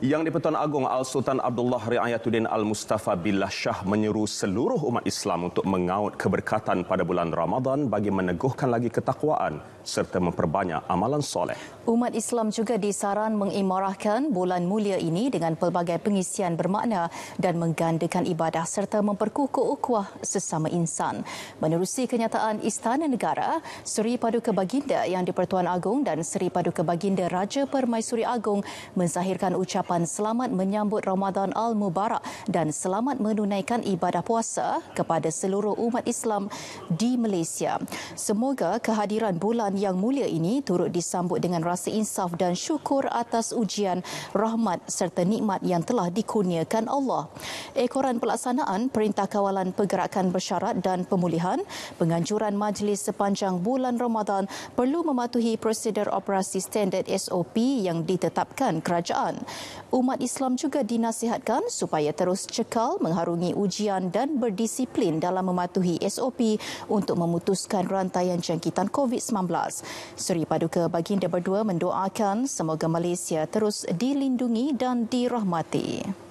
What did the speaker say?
Yang di-Pertuan Agong Al-Sultan Abdullah Riayatuddin Al-Mustafa Billah Shah menyeru seluruh umat Islam untuk mengaut keberkatan pada bulan Ramadan bagi meneguhkan lagi ketakwaan serta memperbanyak amalan soleh. Umat Islam juga disaran mengimarahkan bulan mulia ini dengan pelbagai pengisian bermakna dan menggandakan ibadah serta memperkukuh ukhuwah sesama insan. Menerusi kenyataan Istana Negara, Seri Paduka Baginda Yang di-Pertuan Agong dan Seri Paduka Baginda Raja Permaisuri Agong menzahirkan ucapan ucapan selamat menyambut Ramadan Al-Mubarak dan selamat menunaikan ibadah puasa kepada seluruh umat Islam di Malaysia. Semoga kehadiran bulan yang mulia ini turut disambut dengan rasa insaf dan syukur atas ujian rahmat serta nikmat yang telah dikurniakan Allah. Ekoran pelaksanaan Perintah Kawalan Pergerakan Bersyarat dan Pemulihan, penganjuran majlis sepanjang bulan Ramadan perlu mematuhi prosedur operasi standard SOP yang ditetapkan kerajaan. Umat Islam juga dinasihatkan supaya terus cekal mengharungi ujian dan berdisiplin dalam mematuhi SOP untuk memutuskan rantaian jangkitan COVID-19. Seri Paduka Baginda Berdua mendoakan semoga Malaysia terus dilindungi dan dirahmati.